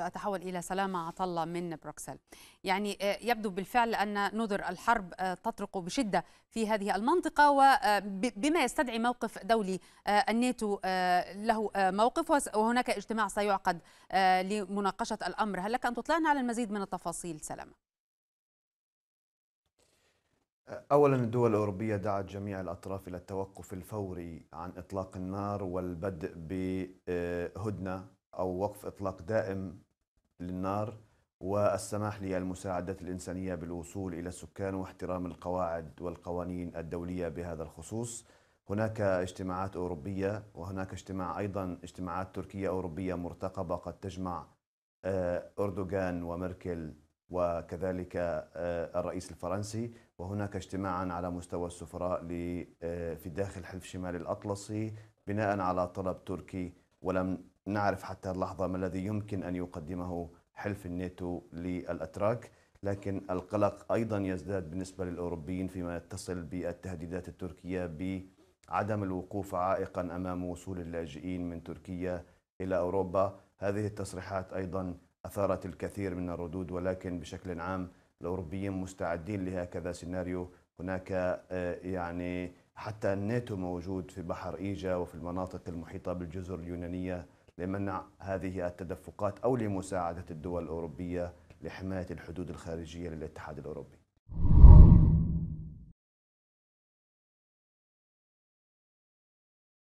أتحول إلى سلامة عطلة من بروكسل يعني آه، يبدو بالفعل أن نذر الحرب آه، تطرق بشدة في هذه المنطقة وبما آه، يستدعي موقف دولي الناتو له موقف وهناك اجتماع سيعقد لمناقشة الأمر هل لك أن تطلعنا على المزيد من التفاصيل سلامة اولا الدول الاوروبيه دعت جميع الاطراف الى التوقف الفوري عن اطلاق النار والبدء بهدنه أو وقف إطلاق دائم للنار والسماح للمساعدات الإنسانية بالوصول إلى السكان واحترام القواعد والقوانين الدولية بهذا الخصوص هناك اجتماعات أوروبية وهناك اجتماع أيضا اجتماعات تركية أوروبية مرتقبة قد تجمع آه، أردوغان وميركل وكذلك آه، الرئيس الفرنسي وهناك اجتماعا على مستوى السفراء آه، في داخل حلف شمال الأطلسي بناء على طلب تركي ولم نعرف حتى اللحظة ما الذي يمكن أن يقدمه حلف الناتو للأتراك لكن القلق أيضا يزداد بالنسبة للأوروبيين فيما يتصل بالتهديدات التركية بعدم الوقوف عائقا أمام وصول اللاجئين من تركيا إلى أوروبا هذه التصريحات أيضا أثارت الكثير من الردود ولكن بشكل عام الأوروبيين مستعدين لهكذا سيناريو هناك آه، يعني حتى الناتو موجود في بحر إيجا وفي المناطق المحيطة بالجزر اليونانية لمنع هذه التدفقات أو لمساعدة الدول الأوروبية لحماية الحدود الخارجية للاتحاد الأوروبي